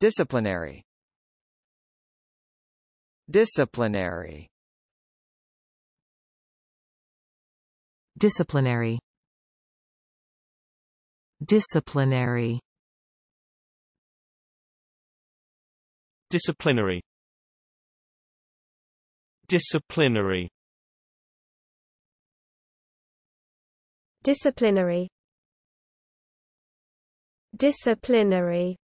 Disciplinary Disciplinary Disciplinary Disciplinary Disciplinary Disciplinary Disciplinary Disciplinary